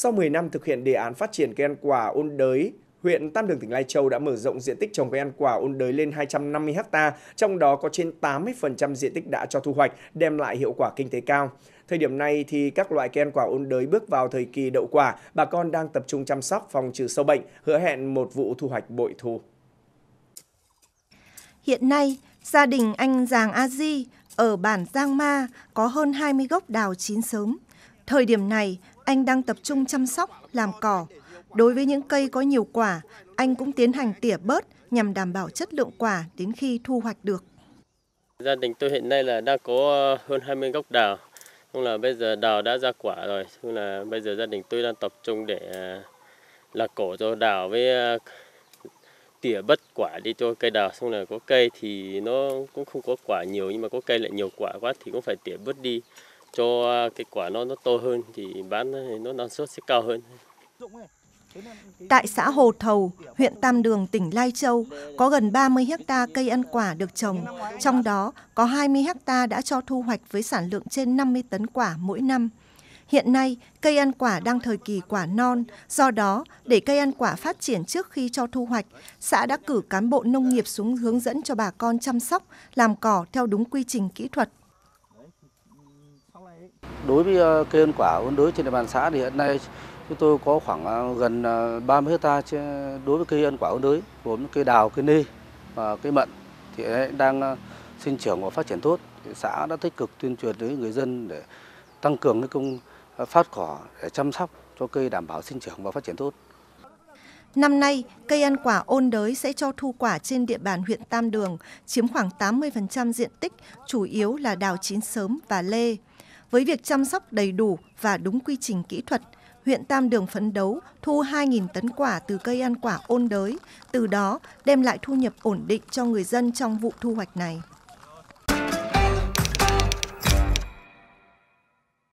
Sau 10 năm thực hiện đề án phát triển cây ăn quả ôn đới, huyện Tam Đường tỉnh Lai Châu đã mở rộng diện tích trồng cây ăn quả ôn đới lên 250 ha, trong đó có trên 80% diện tích đã cho thu hoạch, đem lại hiệu quả kinh tế cao. Thời điểm này thì các loại cây ăn quả ôn đới bước vào thời kỳ đậu quả, bà con đang tập trung chăm sóc phòng trừ sâu bệnh, hứa hẹn một vụ thu hoạch bội thu. Hiện nay, gia đình anh Giàng A Di ở bản Giang Ma có hơn 20 gốc đào chín sớm. Thời điểm này, anh đang tập trung chăm sóc, làm cỏ. Đối với những cây có nhiều quả, anh cũng tiến hành tỉa bớt nhằm đảm bảo chất lượng quả đến khi thu hoạch được. Gia đình tôi hiện nay là đang có hơn 20 gốc đào. Tức là bây giờ đào đã ra quả rồi, tức là bây giờ gia đình tôi đang tập trung để à, là cổ cho đào với à, tỉa bất quả đi cho cây đào xong là có cây thì nó cũng không có quả nhiều nhưng mà có cây lại nhiều quả quá thì cũng phải tỉa bớt đi cho à, cái quả nó nó to hơn thì bán nó năng suất sẽ cao hơn. Tại xã Hồ Thầu, huyện Tam Đường, tỉnh Lai Châu, có gần 30 hecta cây ăn quả được trồng, trong đó có 20 hecta đã cho thu hoạch với sản lượng trên 50 tấn quả mỗi năm. Hiện nay, cây ăn quả đang thời kỳ quả non, do đó, để cây ăn quả phát triển trước khi cho thu hoạch, xã đã cử cán bộ nông nghiệp xuống hướng dẫn cho bà con chăm sóc, làm cỏ theo đúng quy trình kỹ thuật. Đối với ờ, cây ăn quả ôn đới trên địa bàn xã thì hiện nay chúng tôi có khoảng ờ, gần 30 ờ, hecta đối với cây ăn quả ôn đới gồm cây đào, cây nê và cây mận thì đang sinh trưởng và phát triển tốt. Xã đã tích cực tuyên truyền đến người dân để tăng cường cái công phát cỏ để chăm sóc cho cây đảm bảo sinh trưởng và phát triển tốt. Năm nay, cây ăn quả ôn đới sẽ cho thu quả trên địa bàn huyện Tam Đường, chiếm khoảng 80% diện tích, chủ yếu là đào chín sớm và lê. Với việc chăm sóc đầy đủ và đúng quy trình kỹ thuật, huyện Tam Đường phấn đấu thu 2.000 tấn quả từ cây ăn quả ôn đới, từ đó đem lại thu nhập ổn định cho người dân trong vụ thu hoạch này.